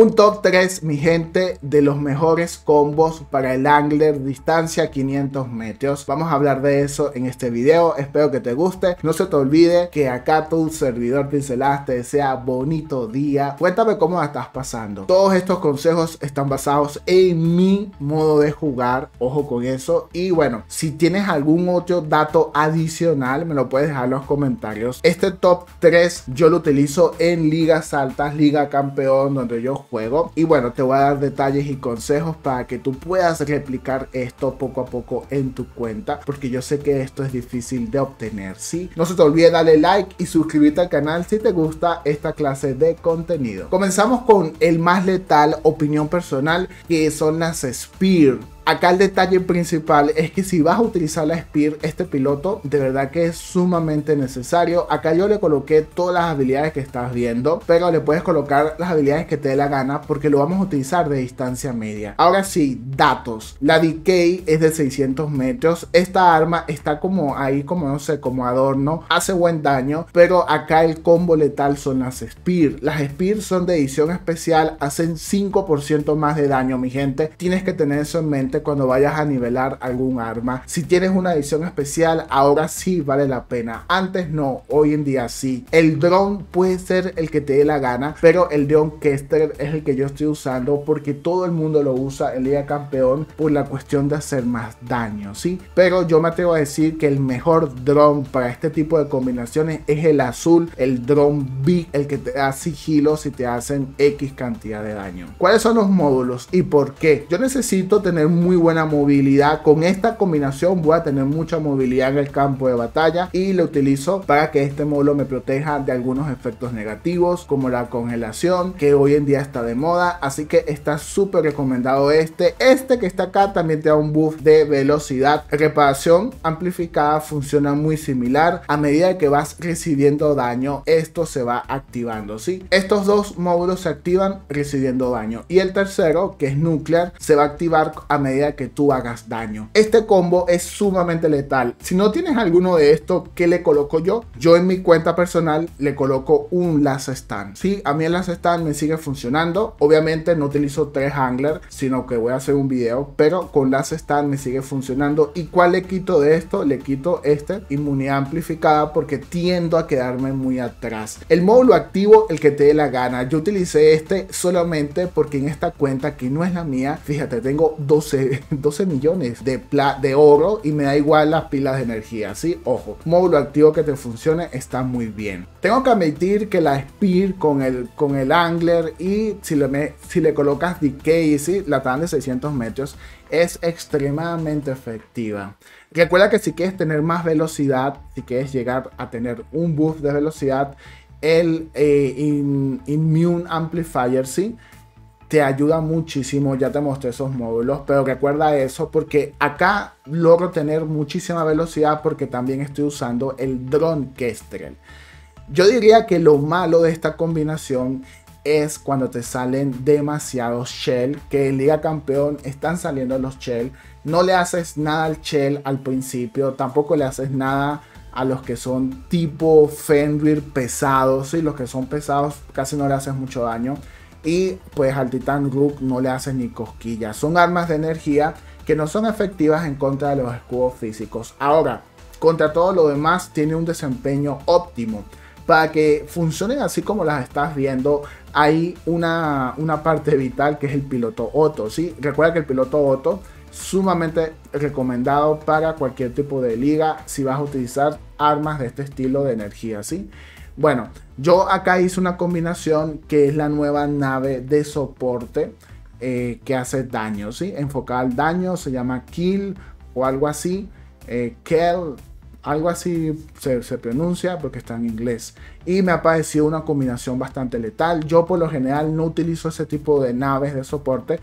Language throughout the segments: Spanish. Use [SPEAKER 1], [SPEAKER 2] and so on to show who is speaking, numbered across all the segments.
[SPEAKER 1] Un top 3, mi gente, de los mejores combos para el angler distancia 500 metros. Vamos a hablar de eso en este video. Espero que te guste. No se te olvide que acá tu servidor pincelaste. Sea bonito día. Cuéntame cómo estás pasando. Todos estos consejos están basados en mi modo de jugar. Ojo con eso. Y bueno, si tienes algún otro dato adicional, me lo puedes dejar en los comentarios. Este top 3 yo lo utilizo en ligas altas, liga campeón, donde yo juego. Y bueno, te voy a dar detalles y consejos para que tú puedas replicar esto poco a poco en tu cuenta, porque yo sé que esto es difícil de obtener, ¿sí? No se te olvide darle like y suscribirte al canal si te gusta esta clase de contenido. Comenzamos con el más letal opinión personal, que son las Spear. Acá el detalle principal es que si vas a utilizar la Spear, este piloto de verdad que es sumamente necesario. Acá yo le coloqué todas las habilidades que estás viendo, pero le puedes colocar las habilidades que te dé la gana porque lo vamos a utilizar de distancia media. Ahora sí, datos. La Decay es de 600 metros. Esta arma está como ahí, como no sé, como adorno. Hace buen daño, pero acá el combo letal son las Spear. Las Spear son de edición especial, hacen 5% más de daño, mi gente. Tienes que tener eso en mente cuando vayas a nivelar algún arma. Si tienes una edición especial, ahora sí vale la pena. Antes no, hoy en día sí. El drone puede ser el que te dé la gana, pero el drone Kester es el que yo estoy usando porque todo el mundo lo usa en Liga Campeón por la cuestión de hacer más daño, ¿sí? Pero yo me atrevo a decir que el mejor drone para este tipo de combinaciones es el azul, el drone b el que te da sigilo si te hacen X cantidad de daño. ¿Cuáles son los módulos y por qué? Yo necesito tener muy buena movilidad. Con esta combinación voy a tener mucha movilidad en el campo de batalla y lo utilizo para que este módulo me proteja de algunos efectos negativos como la congelación que hoy en día está de moda. Así que está súper recomendado este. Este que está acá también te da un buff de velocidad. Reparación amplificada funciona muy similar. A medida que vas recibiendo daño, esto se va activando. ¿sí? Estos dos módulos se activan recibiendo daño. Y el tercero, que es nuclear, se va a activar a medida medida que tú hagas daño. Este combo es sumamente letal. Si no tienes alguno de esto que le coloco yo? Yo en mi cuenta personal le coloco un las stand. si a mí el last stand me sigue funcionando. Obviamente no utilizo tres angler, sino que voy a hacer un video, pero con las stand me sigue funcionando. ¿Y cuál le quito de esto? Le quito este inmunidad amplificada porque tiendo a quedarme muy atrás. El módulo activo, el que te dé la gana. Yo utilicé este solamente porque en esta cuenta que no es la mía, fíjate, tengo 12 12, millones de, de oro y me da igual las pilas de energía. ¿sí? ojo, módulo activo que te funcione está muy bien. Tengo que admitir que la Spear con el, con el Angler y si le, si le colocas Decay, ¿sí? la tan de 600 metros es extremadamente efectiva. Recuerda que si quieres tener más velocidad, si quieres llegar a tener un boost de velocidad, el eh, Immune Amplifier, ¿sí? te ayuda muchísimo, ya te mostré esos módulos, pero recuerda eso porque acá logro tener muchísima velocidad porque también estoy usando el Drone Kestrel. Yo diría que lo malo de esta combinación es cuando te salen demasiados shell, que en Liga Campeón están saliendo los shell, no le haces nada al shell al principio, tampoco le haces nada a los que son tipo Fenrir pesados, y los que son pesados casi no le haces mucho daño y pues al Titán Rook no le hacen ni cosquillas. Son armas de energía que no son efectivas en contra de los escudos físicos. Ahora, contra todo lo demás tiene un desempeño óptimo. Para que funcionen así como las estás viendo, hay una, una parte vital que es el piloto Otto. ¿sí? Recuerda que el piloto Otto sumamente recomendado para cualquier tipo de liga si vas a utilizar armas de este estilo de energía, ¿sí? Bueno, yo acá hice una combinación que es la nueva nave de soporte eh, que hace daño, ¿sí? Enfocada al daño, se llama Kill o algo así. Eh, kill, algo así se, se, pronuncia porque está en inglés. Y me ha parecido una combinación bastante letal. Yo por lo general no utilizo ese tipo de naves de soporte.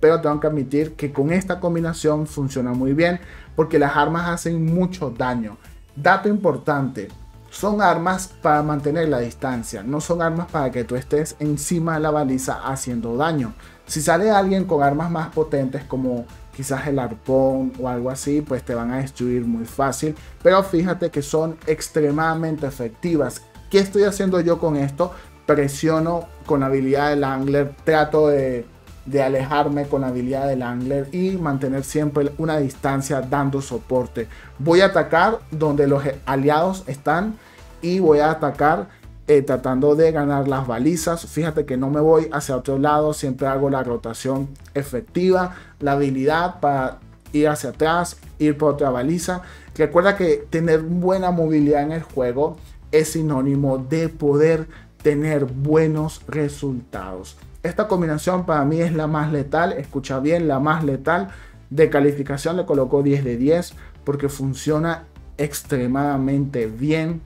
[SPEAKER 1] Pero tengo que admitir que con esta combinación funciona muy bien porque las armas hacen mucho daño. Dato importante, son armas para mantener la distancia, no son armas para que tú estés encima de la baliza haciendo daño. Si sale alguien con armas más potentes como quizás el arpón o algo así, pues te van a destruir muy fácil, pero fíjate que son extremadamente efectivas. ¿Qué estoy haciendo yo con esto? Presiono con la habilidad del angler, trato de de alejarme con la habilidad del angler y mantener siempre una distancia dando soporte. Voy a atacar donde los aliados están y voy a atacar eh, tratando de ganar las balizas. Fíjate que no me voy hacia otro lado, siempre hago la rotación efectiva, la habilidad para ir hacia atrás, ir por otra baliza. Recuerda que tener buena movilidad en el juego es sinónimo de poder tener buenos resultados. Esta combinación para mí es la más letal, escucha bien, la más letal. De calificación le colocó 10 de 10 porque funciona extremadamente bien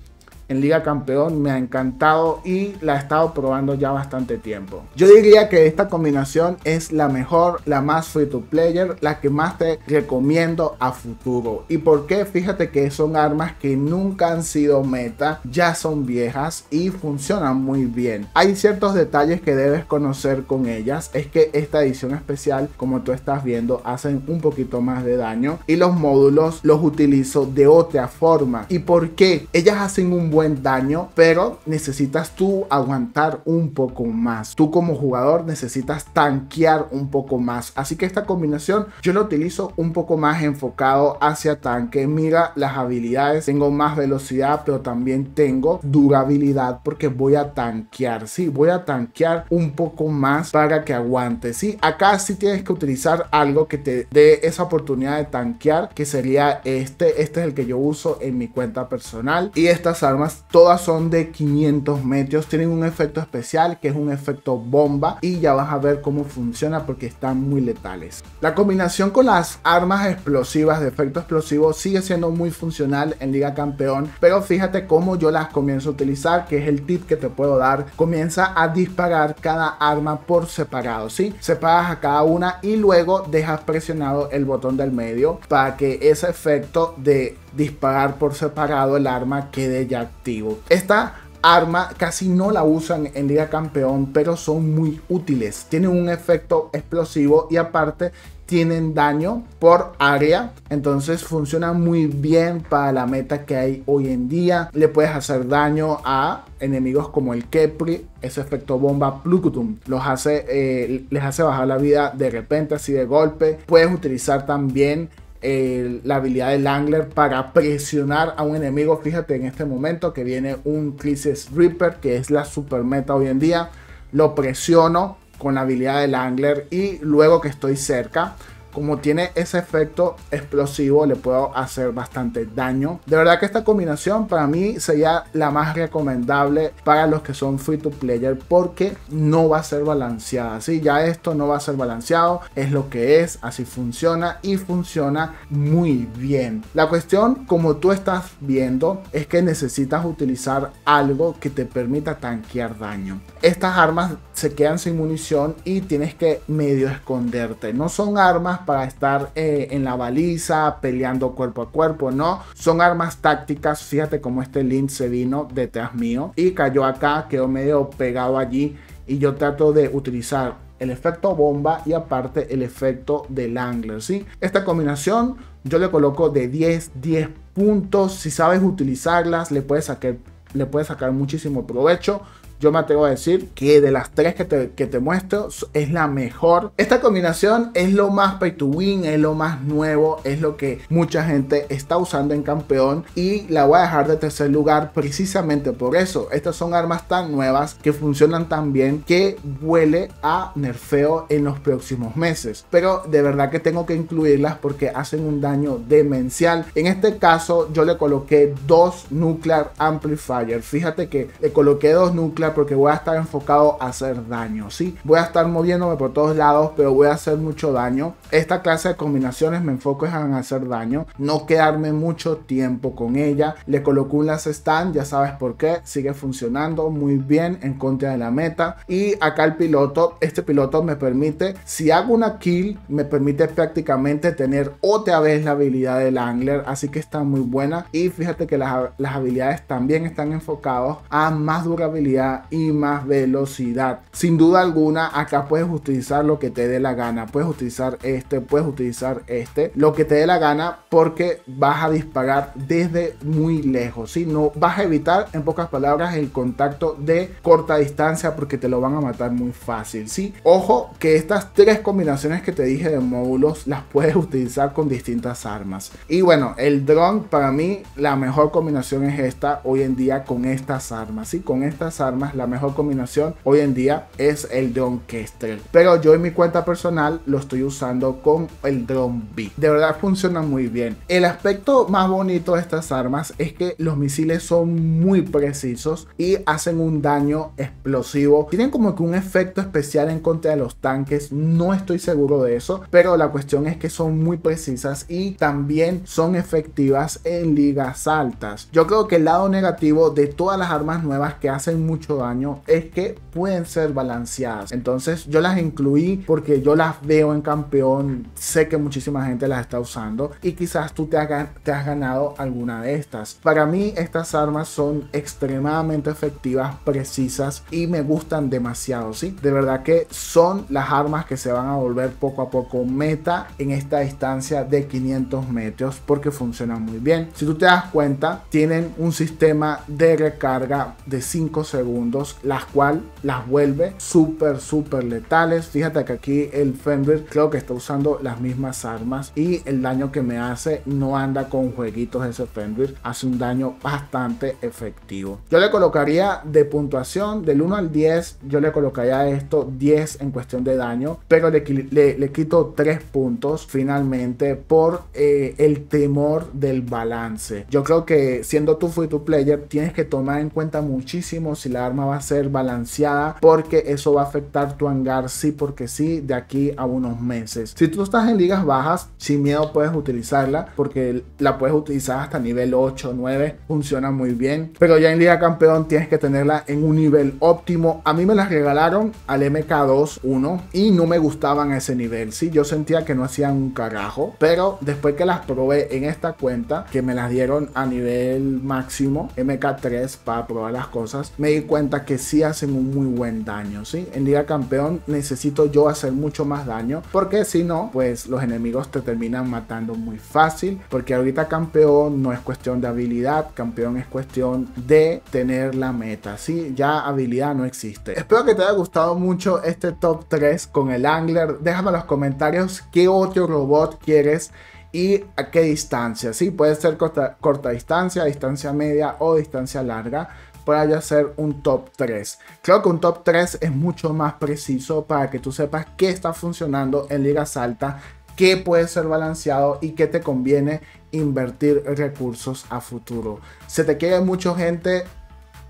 [SPEAKER 1] en Liga Campeón me ha encantado y la he estado probando ya bastante tiempo. Yo diría que esta combinación es la mejor, la más free to player, la que más te recomiendo a futuro. ¿Y por qué? Fíjate que son armas que nunca han sido meta, ya son viejas y funcionan muy bien. Hay ciertos detalles que debes conocer con ellas, es que esta edición especial, como tú estás viendo, hacen un poquito más de daño y los módulos los utilizo de otra forma. ¿Y por qué? Ellas hacen un buen en daño, pero necesitas tú aguantar un poco más. Tú como jugador necesitas tanquear un poco más. Así que esta combinación yo la utilizo un poco más enfocado hacia tanque. Mira las habilidades, tengo más velocidad, pero también tengo durabilidad porque voy a tanquear, sí, voy a tanquear un poco más para que aguante, sí. Acá si tienes que utilizar algo que te dé esa oportunidad de tanquear, que sería este. Este es el que yo uso en mi cuenta personal y estas armas todas son de 500 metros, tienen un efecto especial que es un efecto bomba y ya vas a ver cómo funciona porque están muy letales. La combinación con las armas explosivas de efecto explosivo sigue siendo muy funcional en Liga Campeón, pero fíjate cómo yo las comienzo a utilizar, que es el tip que te puedo dar. Comienza a disparar cada arma por separado, ¿sí? Separas a cada una y luego dejas presionado el botón del medio para que ese efecto de disparar por separado el arma quede ya activo. Esta arma casi no la usan en Liga Campeón, pero son muy útiles. Tienen un efecto explosivo y aparte tienen daño por área. Entonces funciona muy bien para la meta que hay hoy en día. Le puedes hacer daño a enemigos como el Kepri, ese efecto bomba Plucutum. Los hace, eh, les hace bajar la vida de repente, así de golpe. Puedes utilizar también la habilidad del Angler para presionar a un enemigo. Fíjate en este momento que viene un Crisis Reaper, que es la super meta hoy en día. Lo presiono con la habilidad del Angler y luego que estoy cerca, como tiene ese efecto explosivo, le puedo hacer bastante daño. De verdad que esta combinación para mí sería la más recomendable para los que son free to player porque no va a ser balanceada. ¿sí? Ya esto no va a ser balanceado, es lo que es, así funciona y funciona muy bien. La cuestión, como tú estás viendo, es que necesitas utilizar algo que te permita tanquear daño. Estas armas se quedan sin munición y tienes que medio esconderte. No son armas para estar eh, en la baliza peleando cuerpo a cuerpo, no. Son armas tácticas. Fíjate cómo este Lynch se vino detrás mío y cayó acá, quedó medio pegado allí. Y yo trato de utilizar el efecto bomba y aparte el efecto del angler, ¿sí? Esta combinación yo le coloco de 10, 10 puntos. Si sabes utilizarlas, le puedes sacar, le puedes sacar muchísimo provecho yo me atrevo a decir que de las tres que te, muestro es la mejor. Esta combinación es lo más pay to win, es lo más nuevo, es lo que mucha gente está usando en campeón y la voy a dejar de tercer lugar precisamente por eso. Estas son armas tan nuevas que funcionan tan bien que huele a nerfeo en los próximos meses. Pero de verdad que tengo que incluirlas porque hacen un daño demencial. En este caso yo le coloqué dos nuclear amplifiers Fíjate que le coloqué dos nuclear porque voy a estar enfocado a hacer daño, ¿sí? Voy a estar moviéndome por todos lados, pero voy a hacer mucho daño. Esta clase de combinaciones me enfoco en hacer daño, no quedarme mucho tiempo con ella. Le coloco un last stand, ya sabes por qué, sigue funcionando muy bien en contra de la meta. Y acá el piloto, este piloto me permite, si hago una kill, me permite prácticamente tener otra vez la habilidad del angler, así que está muy buena. Y fíjate que las, las habilidades también están enfocadas a más durabilidad y más velocidad. Sin duda alguna, acá puedes utilizar lo que te dé la gana. Puedes utilizar este, puedes utilizar este, lo que te dé la gana porque vas a disparar desde muy lejos. Si ¿sí? no vas a evitar, en pocas palabras, el contacto de corta distancia porque te lo van a matar muy fácil. ¿sí? Ojo que estas tres combinaciones que te dije de módulos las puedes utilizar con distintas armas. Y bueno, el drone para mí la mejor combinación es esta hoy en día con estas armas. ¿sí? Con estas armas la mejor combinación hoy en día es el Drone Kestrel. Pero yo en mi cuenta personal lo estoy usando con el Drone B. De verdad funciona muy bien. El aspecto más bonito de estas armas es que los misiles son muy precisos y hacen un daño explosivo. Tienen como que un efecto especial en contra de los tanques. No estoy seguro de eso, pero la cuestión es que son muy precisas y también son efectivas en ligas altas. Yo creo que el lado negativo de todas las armas nuevas que hacen mucho daño es que pueden ser balanceadas. Entonces yo las incluí porque yo las veo en campeón, sé que muchísima gente las está usando y quizás tú te, has ganado alguna de estas. Para mí estas armas son extremadamente efectivas, precisas y me gustan demasiado, ¿sí? De verdad que son las armas que se van a volver poco a poco meta en esta distancia de 500 metros porque funcionan muy bien. Si tú te das cuenta, tienen un sistema de recarga de 5 segundos las cual las vuelve súper, súper letales. Fíjate que aquí el Fender creo que está usando las mismas armas y el daño que me hace no anda con jueguitos ese Fender, hace un daño bastante efectivo. Yo le colocaría de puntuación del 1 al 10, yo le colocaría esto 10 en cuestión de daño, pero le, quito 3 puntos finalmente por eh, el temor del balance. Yo creo que siendo tu free to player tienes que tomar en cuenta muchísimo si la va a ser balanceada porque eso va a afectar tu hangar sí porque sí de aquí a unos meses. Si tú estás en ligas bajas, sin miedo puedes utilizarla porque la puedes utilizar hasta nivel 8, 9, funciona muy bien. Pero ya en Liga Campeón tienes que tenerla en un nivel óptimo. A mí me las regalaron al MK2 1 y no me gustaban ese nivel, si yo sentía que no hacían un carajo, pero después que las probé en esta cuenta que me las dieron a nivel máximo MK3 para probar las cosas, me di cuenta que sí hacen un muy buen daño, ¿sí? En día Campeón necesito yo hacer mucho más daño, porque si no, pues los enemigos te terminan matando muy fácil, porque ahorita campeón no es cuestión de habilidad, campeón es cuestión de tener la meta, ¿sí? Ya habilidad no existe. Espero que te haya gustado mucho este top 3 con el Angler. Déjame en los comentarios qué otro robot quieres y a qué distancia, ¿sí? Puede ser corta distancia, distancia media o distancia larga para hacer un top 3. Creo que un top 3 es mucho más preciso para que tú sepas qué está funcionando en ligas altas, qué puede ser balanceado y qué te conviene invertir recursos a futuro. Se te quiere mucho gente.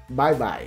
[SPEAKER 1] Bye bye.